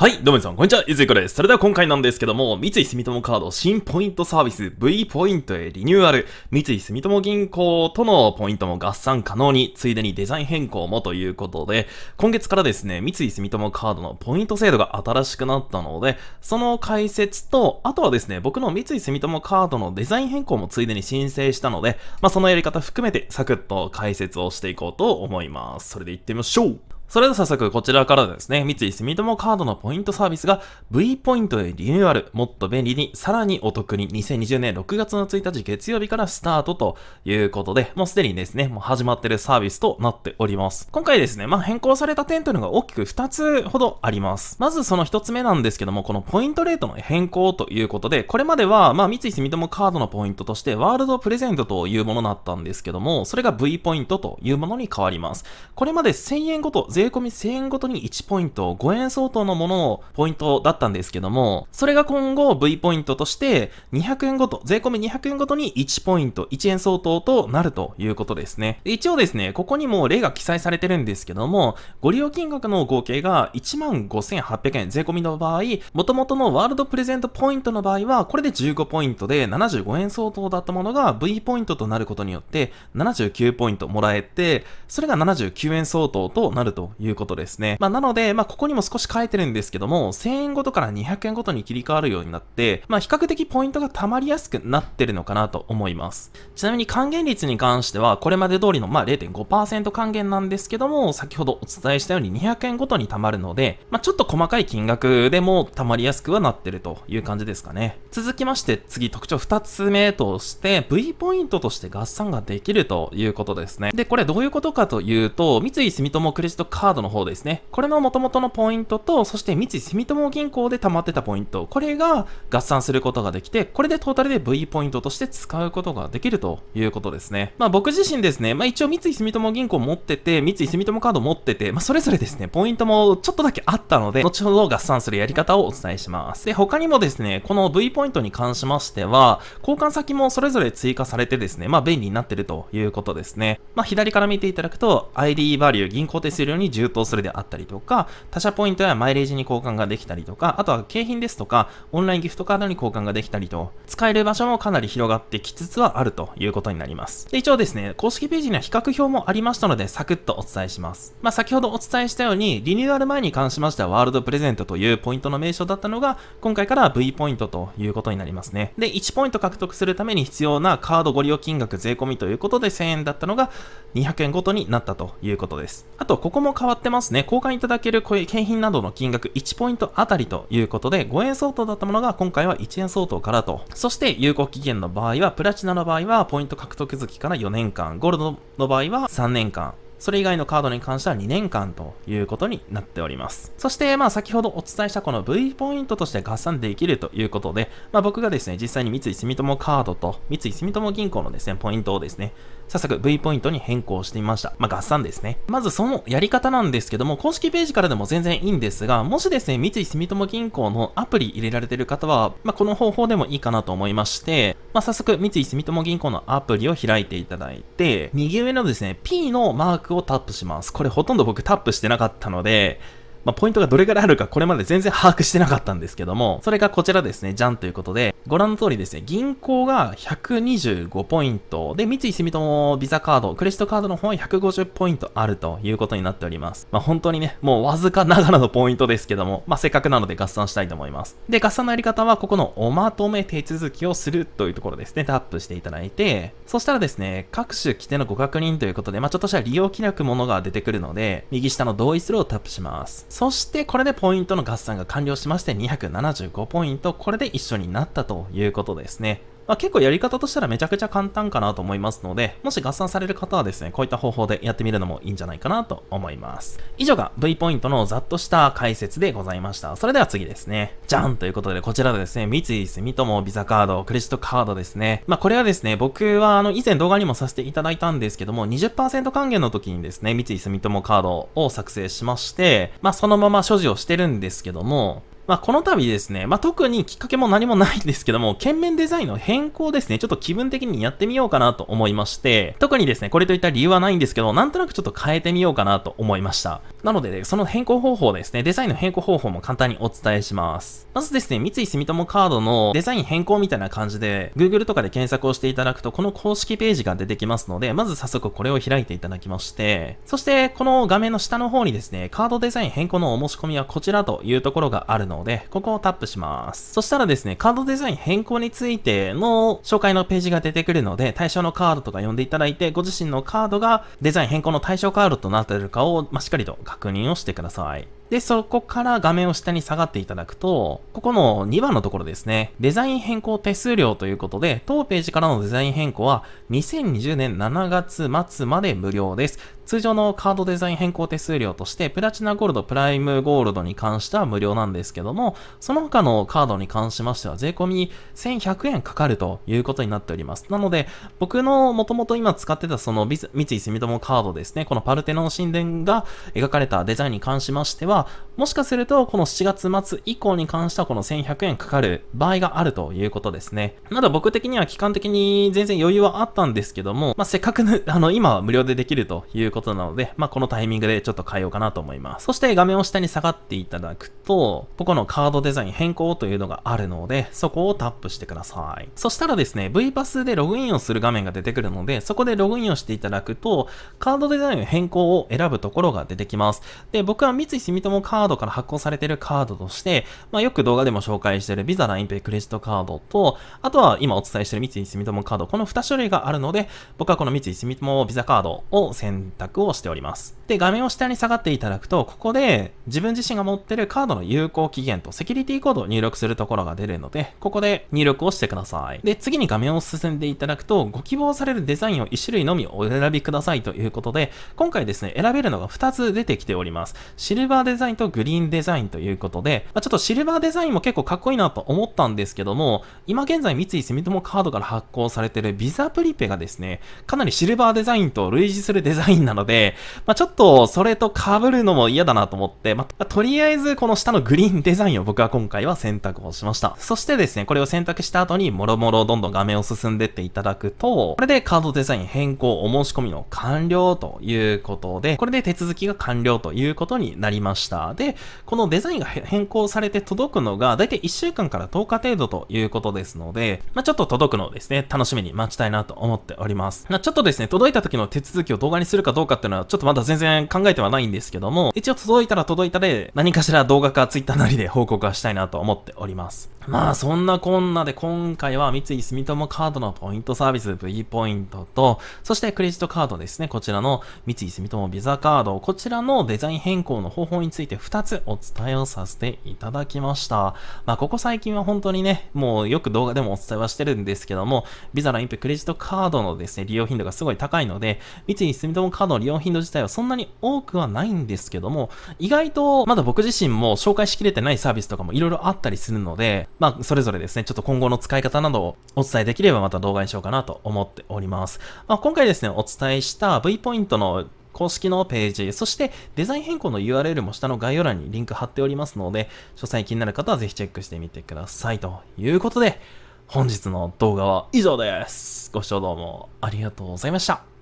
はい、どうも皆さん、こんにちは、ゆずいこです。それでは今回なんですけども、三井住友カード新ポイントサービス V ポイントへリニューアル、三井住友銀行とのポイントも合算可能に、ついでにデザイン変更もということで、今月からですね、三井住友カードのポイント制度が新しくなったので、その解説と、あとはですね、僕の三井住友カードのデザイン変更もついでに申請したので、まあ、そのやり方含めてサクッと解説をしていこうと思います。それで行ってみましょうそれでは早速こちらからですね、三井住友カードのポイントサービスが V ポイントでリニューアル、もっと便利に、さらにお得に2020年6月の1日月曜日からスタートということで、もうすでにですね、もう始まってるサービスとなっております。今回ですね、まあ変更された点というのが大きく2つほどあります。まずその1つ目なんですけども、このポイントレートの変更ということで、これまでは、まあ三井住友カードのポイントとしてワールドプレゼントというものだったんですけども、それが V ポイントというものに変わります。これまで1000円ごと、税込み1000円ごとに1ポイント、5円相当のものをポイントだったんですけども、それが今後 V ポイントとして200円ごと、税込み200円ごとに1ポイント、1円相当となるということですね。一応ですね、ここにも例が記載されてるんですけども、ご利用金額の合計が15,800円、税込みの場合、元々のワールドプレゼントポイントの場合は、これで15ポイントで75円相当だったものが V ポイントとなることによって、79ポイントもらえて、それが79円相当となるとということですね。まあ、なので、まあ、ここにも少し書いてるんですけども、1000円ごとから200円ごとに切り替わるようになって、まあ、比較的ポイントが溜まりやすくなってるのかなと思います。ちなみに還元率に関しては、これまで通りの、まあ、0.5%還元なんですけども、先ほどお伝えしたように200円ごとに溜まるので、まあ、ちょっと細かい金額でも溜まりやすくはなってるという感じですかね。続きまして、次特徴2つ目として、V ポイントとして合算ができるということですね。で、これどういうことかというと、三井住友クレジットカードの方ですね。これの元々のポイントと、そして三井住友銀行で貯まってたポイント、これが合算することができて、これでトータルで V ポイントとして使うことができるということですね。まあ僕自身ですね、まあ一応三井住友銀行持ってて、三井住友カード持ってて、まあそれぞれですね、ポイントもちょっとだけあったので、後ほど合算するやり方をお伝えします。で、他にもですね、この V ポイントに関しましては、交換先もそれぞれ追加されてですね、まあ便利になってるということですね。まあ左から見ていただくと、ID バリュー、銀行手数料に充当するであったりとか、他社ポイントやマイレージに交換ができたりとか、あとは景品ですとか、オンラインギフトカードに交換ができたりと、使える場所もかなり広がってきつつはあるということになります。で、一応ですね、公式ページには比較表もありましたので、サクッとお伝えします。まあ、先ほどお伝えしたように、リニューアル前に関しましては、ワールドプレゼントというポイントの名称だったのが、今回から V ポイントということになりますね。で、1ポイント獲得するために必要なカードご利用金額税込みということで1000円だったのが200円ごとになったということです。あと、ここもも変わってますね。交換いただけるこううい景品などの金額1ポイントあたりということで、5円相当だったものが今回は1円相当からと。そして、有効期限の場合は、プラチナの場合は、ポイント獲得月から4年間、ゴールドの場合は3年間、それ以外のカードに関しては2年間ということになっております。そして、まあ先ほどお伝えしたこの V ポイントとして合算できるということで、まあ僕がですね、実際に三井住友カードと三井住友銀行のですね、ポイントをですね、早速 V ポイントに変更してみました。まあ、合算ですね。まずそのやり方なんですけども、公式ページからでも全然いいんですが、もしですね、三井住友銀行のアプリ入れられてる方は、まあ、この方法でもいいかなと思いまして、まあ、早速三井住友銀行のアプリを開いていただいて、右上のですね、P のマークをタップします。これほとんど僕タップしてなかったので、まあ、ポイントがどれぐらいあるかこれまで全然把握してなかったんですけども、それがこちらですね、じゃんということで、ご覧の通りですね、銀行が125ポイント、で、三井住友ビザカード、クレジットカードの方は150ポイントあるということになっております。まあ、本当にね、もうわずかながらのポイントですけども、まあ、せっかくなので合算したいと思います。で、合算のやり方は、ここのおまとめ手続きをするというところですね、タップしていただいて、そしたらですね、各種規定のご確認ということで、まあ、ちょっとした利用規約ものが出てくるので、右下の同意するをタップします。そしてこれでポイントの合算が完了しまして275ポイント、これで一緒になったということですね。まあ、結構やり方としたらめちゃくちゃ簡単かなと思いますので、もし合算される方はですね、こういった方法でやってみるのもいいんじゃないかなと思います。以上が V ポイントのざっとした解説でございました。それでは次ですね。じゃんということで、こちらですね、三井住友ビザカード、クレジットカードですね。まあ、これはですね、僕はあの、以前動画にもさせていただいたんですけども、20%還元の時にですね、三井住友カードを作成しまして、まあ、そのまま所持をしてるんですけども、まあ、この度ですね、まあ、特にきっかけも何もないんですけども、懸面デザインの変更ですね、ちょっと気分的にやってみようかなと思いまして、特にですね、これといった理由はないんですけど、なんとなくちょっと変えてみようかなと思いました。なので、ね、その変更方法ですね、デザインの変更方法も簡単にお伝えします。まずですね、三井住友カードのデザイン変更みたいな感じで、Google とかで検索をしていただくと、この公式ページが出てきますので、まず早速これを開いていただきまして、そして、この画面の下の方にですね、カードデザイン変更のお申し込みはこちらというところがあるのので、ここをタップします。そしたらですね、カードデザイン変更についての紹介のページが出てくるので、対象のカードとか呼んでいただいて、ご自身のカードがデザイン変更の対象カードとなっているかを、まあ、しっかりと確認をしてください。で、そこから画面を下に下がっていただくと、ここの2番のところですね、デザイン変更手数料ということで、当ページからのデザイン変更は2020年7月末まで無料です。通常のカードデザイン変更手数料として、プラチナゴールド、プライムゴールドに関しては無料なんですけども、その他のカードに関しましては税込み1100円かかるということになっております。なので、僕のもともと今使ってたその三井住友カードですね、このパルテノン神殿が描かれたデザインに関しましては、もしかするとこの7月末以降に関してはこの1100円かかる場合があるということですね。まだ僕的には期間的に全然余裕はあったんですけども、まあ、せっかくあの今は無料でできるということことなので、まあ、このタイミングでちょっと変えようかなと思います。そして画面を下に下がっていただくと、ここのカードデザイン変更というのがあるので、そこをタップしてください。そしたらですね、V パスでログインをする画面が出てくるので、そこでログインをしていただくと、カードデザインの変更を選ぶところが出てきます。で、僕は三井住友カードから発行されているカードとして、まあ、よく動画でも紹介している Visa、LINEPay、クレジットカードと、あとは今お伝えしている三井住友カード、この2種類があるので、僕はこの三井住友 Visa カードを選択をしております。で、画面を下に下がっていただくと、ここで自分自身が持ってるカードの有効期限とセキュリティコードを入力するところが出るので、ここで入力をしてください。で、次に画面を進んでいただくと、ご希望されるデザインを1種類のみお選びくださいということで、今回ですね、選べるのが2つ出てきております。シルバーデザインとグリーンデザインということで、まあ、ちょっとシルバーデザインも結構かっこいいなと思ったんですけども、今現在三井住友カードから発行されてるビザプリペがですね、かなりシルバーデザインと類似するデザインなので、まあ、ちょっととそれと被るのも嫌だなと思って、まあ、とりあえずこの下のグリーンデザインを僕は今回は選択をしました。そしてですね、これを選択した後にもろもろどんどん画面を進んでっていただくと、これでカードデザイン変更お申し込みの完了ということで、これで手続きが完了ということになりました。で、このデザインが変更されて届くのがだいたい1週間から10日程度ということですので、まあ、ちょっと届くのをですね、楽しみに待ちたいなと思っております。まあ、ちょっとですね、届いた時の手続きを動画にするかどうかっていうのはちょっとまだ全然然考えてはないんですけども、一応届いたら届いたで、何かしら動画か Twitter なりで報告はしたいなと思っております。まあそんなこんなで今回は三井住友カードのポイントサービス V ポイントと、そしてクレジットカードですね、こちらの三井住友ビザカード、こちらのデザイン変更の方法について2つお伝えをさせていただきました。まあここ最近は本当にね、もうよく動画でもお伝えはしてるんですけども、ビザのインプクレジットカードのですね、利用頻度がすごい高いので、三井住友カードの利用頻度自体はそんなに多くはないんですけども、意外とまだ僕自身も紹介しきれてないサービスとかも色々あったりするので、まあ、それぞれですね、ちょっと今後の使い方などをお伝えできればまた動画にしようかなと思っております。まあ、今回ですね、お伝えした V ポイントの公式のページ、そしてデザイン変更の URL も下の概要欄にリンク貼っておりますので、詳細気になる方はぜひチェックしてみてください。ということで、本日の動画は以上です。ご視聴どうもありがとうございました。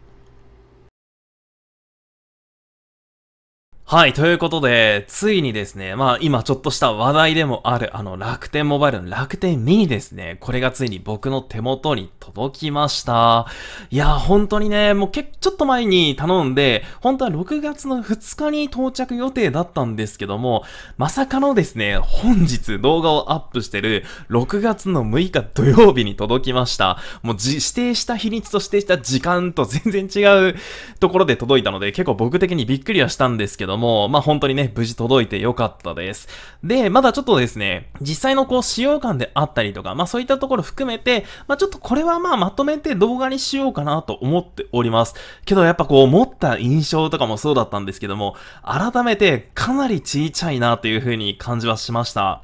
はい、ということで、ついにですね、まあ今ちょっとした話題でもある、あの楽天モバイルの楽天ミニですね、これがついに僕の手元に届きました。いや、本当にね、もうけちょっと前に頼んで、本当は6月の2日に到着予定だったんですけども、まさかのですね、本日動画をアップしてる6月の6日土曜日に届きました。もう指定した日にちと指定した時間と全然違うところで届いたので、結構僕的にびっくりはしたんですけどども、まあ、本当にね、無事届いてよかったです。で、まだちょっとですね、実際のこう、使用感であったりとか、まあ、そういったところ含めて、まあ、ちょっとこれはまあ、まとめて動画にしようかなと思っております。けど、やっぱこう、持った印象とかもそうだったんですけども、改めてかなりちいちゃいなという風に感じはしました。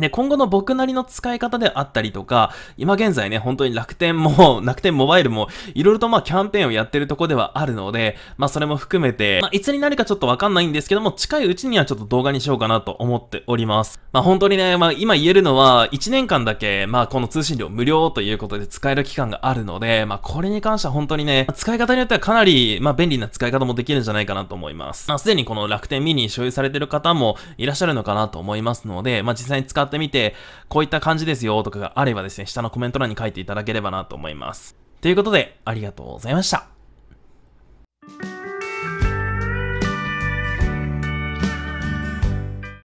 で、今後の僕なりの使い方であったりとか、今現在ね、本当に楽天も、楽天モバイルも、いろいろとまあキャンペーンをやってるとこではあるので、まあそれも含めて、まあいつになるかちょっとわかんないんですけども、近いうちにはちょっと動画にしようかなと思っております。まあ本当にね、まあ今言えるのは、1年間だけ、まあこの通信料無料ということで使える期間があるので、まあこれに関しては本当にね、使い方によってはかなり、まあ便利な使い方もできるんじゃないかなと思います。まあすでにこの楽天ミニ所有されてる方もいらっしゃるのかなと思いますので、まあ実際に使ってってみて、こういった感じですよとかがあればですね、下のコメント欄に書いていただければなと思います。ということで、ありがとうございました。